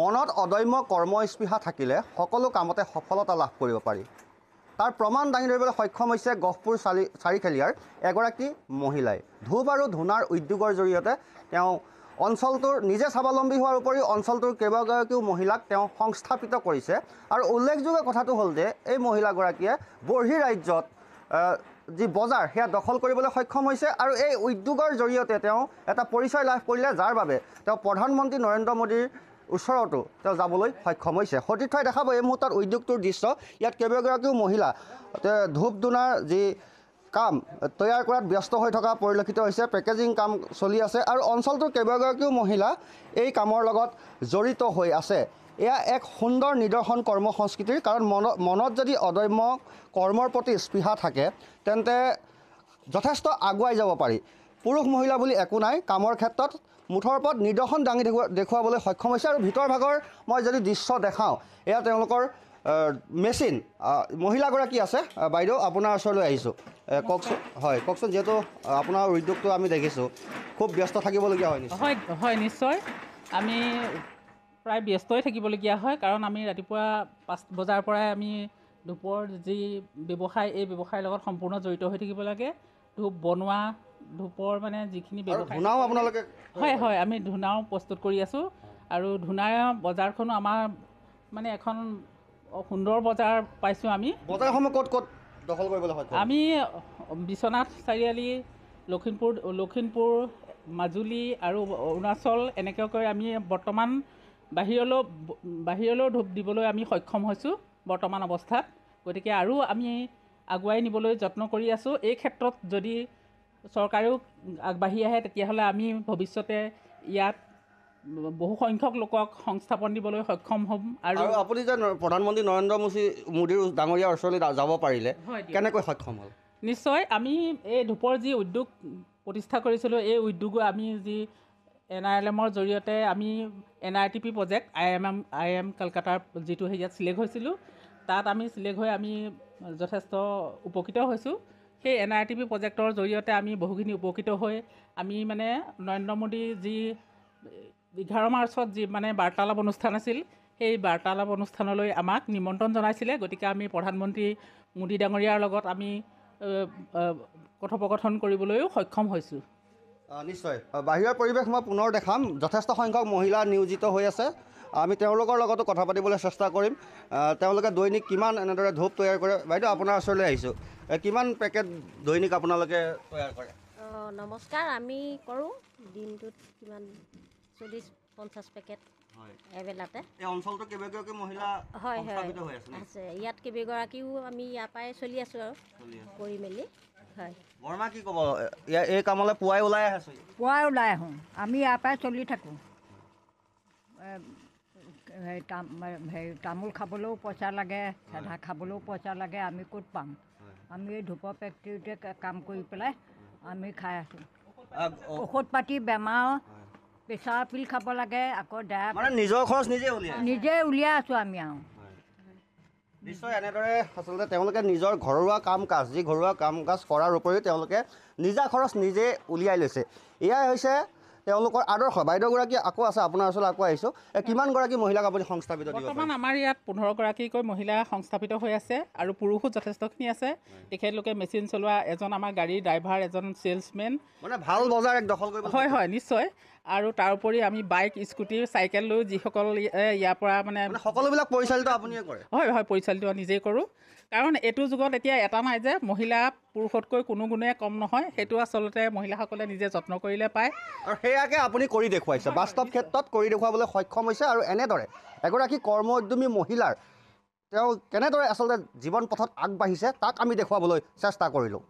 মনত অদম্য কৰ্মস্পৃহা থাকিলে সকলো কামতে সফলতা লাভ কৰিব পাৰি তাৰ প্ৰমাণ দাঙি ধৰিবলৈ সক্ষম হৈছে গহপুৰ চালি চাৰিখেলীয়াৰ এগৰাকী মহিলাই ধূপ আৰু ধূনাৰ উদ্যোগৰ জৰিয়তে তেওঁ অঞ্চলটোৰ নিজে স্বাৱলম্বী হোৱাৰ উপৰিও অঞ্চলটোৰ কেইবাগৰাকীও মহিলাক তেওঁ সংস্থাপিত কৰিছে আৰু উল্লেখযোগ্য কথাটো হ'ল যে এই মহিলাগৰাকীয়ে বৰ্হি ৰাজ্যত যি বজাৰ সেয়া দখল কৰিবলৈ সক্ষম হৈছে আৰু এই উদ্যোগৰ জৰিয়তে তেওঁ এটা পৰিচয় লাভ কৰিলে যাৰ বাবে তেওঁ প্ৰধানমন্ত্ৰী নৰেন্দ্ৰ মোদীৰ ওচৰতো তেওঁ যাবলৈ সক্ষম হৈছে সতীৰ্থই দেখাব এই মুহূৰ্তত উদ্যোগটোৰ দৃশ্য ইয়াত কেইবাগৰাকীও মহিলা ধূপ ধূনাৰ যি কাম তৈয়াৰ কৰাত ব্যস্ত হৈ থকা পৰিলক্ষিত হৈছে পেকেজিং কাম চলি আছে আৰু অঞ্চলটোৰ কেইবাগৰাকীও মহিলা এই কামৰ লগত জড়িত হৈ আছে এয়া এক সুন্দৰ নিদৰ্শন কৰ্ম সংস্কৃতিৰ কাৰণ মন মনত যদি অদম্য কৰ্মৰ প্ৰতি স্পৃহা থাকে তেন্তে যথেষ্ট আগুৱাই যাব পাৰি পুৰুষ মহিলা বুলি একো নাই কামৰ ক্ষেত্ৰত মুঠৰ ওপৰত নিদৰ্শন দাঙি দেখুৱাবলৈ সক্ষম হৈছে আৰু ভিতৰ ভাগৰ মই যদি দৃশ্য দেখাওঁ এয়া তেওঁলোকৰ মেচিন মহিলাগৰাকী আছে বাইদেউ আপোনাৰ ওচৰলৈ আহিছোঁ কওকচোন হয় কওকচোন যিহেতু আপোনাৰ উদ্যোগটো আমি দেখিছোঁ খুব ব্যস্ত থাকিবলগীয়া হয় হয় হয় নিশ্চয় আমি প্ৰায় ব্যস্তই থাকিবলগীয়া হয় কাৰণ আমি ৰাতিপুৱা পাঁচ বজাৰ পৰাই আমি দুপৰ যি ব্যৱসায় এই ব্যৱসায়ৰ লগত সম্পূৰ্ণ জড়িত হৈ থাকিব লাগে ধূপ বনোৱা ধূপৰ মানে যিখিনি ব্যৱসায় হয় হয় আমি ধূনাও প্ৰস্তুত কৰি আছোঁ আৰু ধূনা বজাৰখনো আমাৰ মানে এখন সুন্দৰ বজাৰ পাইছোঁ আমি বজাৰসমূহ ক'ত ক'ত দখল কৰিবলৈ হয় আমি বিশ্বনাথ চাৰিআলি লখিমপুৰ লখিমপুৰ মাজুলী আৰু অৰুণাচল এনেকৈ কৰি আমি বৰ্তমান বাহিৰলৈ বাহিৰলৈও ধূপ দিবলৈ আমি সক্ষম হৈছোঁ বৰ্তমান অৱস্থাত গতিকে আৰু আমি আগুৱাই নিবলৈ যত্ন কৰি আছোঁ এই ক্ষেত্ৰত যদি চৰকাৰেও আগবাঢ়ি আহে তেতিয়াহ'লে আমি ভৱিষ্যতে ইয়াত বহু সংখ্যক লোকক সংস্থাপন দিবলৈ সক্ষম হ'ম আৰু আপুনি যে প্ৰধানমন্ত্ৰী নৰেন্দ্ৰ মোদী মোদীৰ ডাঙৰীয়া ওচৰলৈ যাব পাৰিলে কেনেকৈ সক্ষম হ'ল নিশ্চয় আমি এই ধূপৰ যি উদ্যোগ প্ৰতিষ্ঠা কৰিছিলোঁ এই উদ্যোগো আমি যি এন আৰ এল এমৰ জৰিয়তে আমি N R T P project I M M I M কলকাতাৰ যিটো হেৰিয়াত চিলেক্ট হৈছিলোঁ তাত আমি চিলেক্ট হৈ আমি যথেষ্ট উপকৃত হৈছোঁ সেই এন আৰ টি পি প্ৰজেক্টৰ জৰিয়তে আমি বহুখিনি উপকৃত হৈ আমি মানে নৰেন্দ্ৰ মোদী যি এঘাৰ মাৰ্চত যি মানে বাৰ্তালাপ অনুষ্ঠান আছিল সেই বাৰ্তালাপ অনুষ্ঠানলৈ আমাক নিমন্ত্ৰণ জনাইছিলে গতিকে আমি প্ৰধানমন্ত্ৰী মোদী ডাঙৰীয়াৰ লগত আমি কথোপকথন কৰিবলৈও সক্ষম হৈছোঁ নিশ্চয় বাহিৰৰ পৰিৱেশ মই পুনৰ দেখাম যথেষ্ট সংখ্যক মহিলা নিয়োজিত হৈ আছে আমি তেওঁলোকৰ লগতো কথা পাতিবলৈ চেষ্টা কৰিম তেওঁলোকে দৈনিক কিমান এনেদৰে ধূপ তৈয়াৰ কৰে বাইদেউ আপোনাৰ ওচৰলৈ আহিছোঁ কিমান পেকেট দৈনিক আপোনালোকে তৈয়াৰ কৰে নমস্কাৰ আমি কৰোঁ দিনটোত কিমান চল্লিছ পঞ্চাছ পেকেট চলি আছোঁ সেই তাম সেই তামোল খাবলৈও পইচা লাগে চেধা খাবলৈও পইচা লাগে আমি ক'ত পাম আমি এই ধূপৰ ফেক্টৰীতে কাম কৰি পেলাই আমি খাই আছোঁ ঔষধ পাতি বেমাৰ প্ৰেচাৰ পিল খাব লাগে আকৌ নিজৰ ডায়েট নিজে উলিয়াই আছোঁ আমি আৰু নিশ্চয় এনেদৰে আচলতে তেওঁলোকে নিজৰ ঘৰুৱা কাম কাজ যি ঘৰুৱা কাম কাজ কৰাৰ উপৰিও তেওঁলোকে নিজা খৰচ নিজে উলিয়াই লৈছে এয়াই হৈছে তেওঁলোকৰ আদৰ্শ বাইদেউগৰাকী আকৌ আছে আপোনাৰ ওচৰত আকৌ আহিছোঁ কিমানগৰাকী মহিলাক আপুনি সংস্থাপিত বৰ্তমান আমাৰ ইয়াত পোন্ধৰগৰাকীকৈ মহিলা সংস্থাপিত হৈ আছে আৰু পুৰুষো যথেষ্টখিনি আছে তেখেতলোকে মেচিন চলোৱা এজন আমাৰ গাড়ীৰ ড্ৰাইভাৰ এজন চেলছমেন মানে ভাল বজাৰ এক দখল কৰিব হয় হয় নিশ্চয় আৰু তাৰ উপৰি আমি বাইক স্কুটি চাইকেল লৈ যিসকল ইয়াৰ পৰা মানে সকলোবিলাক পৰিচালিত কৰে হয় হয় পৰিচালিত নিজেই কৰোঁ কাৰণ এইটো যুগত এতিয়া এটা নাই যে মহিলা পুৰুষতকৈ কোনো গুণে কম নহয় সেইটো আচলতে মহিলাসকলে নিজে যত্ন কৰিলে পায় আৰু সেয়াকে আপুনি কৰি দেখুৱাইছে বাস্তৱ ক্ষেত্ৰত কৰি দেখুৱাবলৈ সক্ষম হৈছে আৰু এনেদৰে এগৰাকী কৰ্ম উদ্যমী মহিলাৰ তেওঁ কেনেদৰে আচলতে জীৱন পথত আগবাঢ়িছে তাক আমি দেখুৱাবলৈ চেষ্টা কৰিলোঁ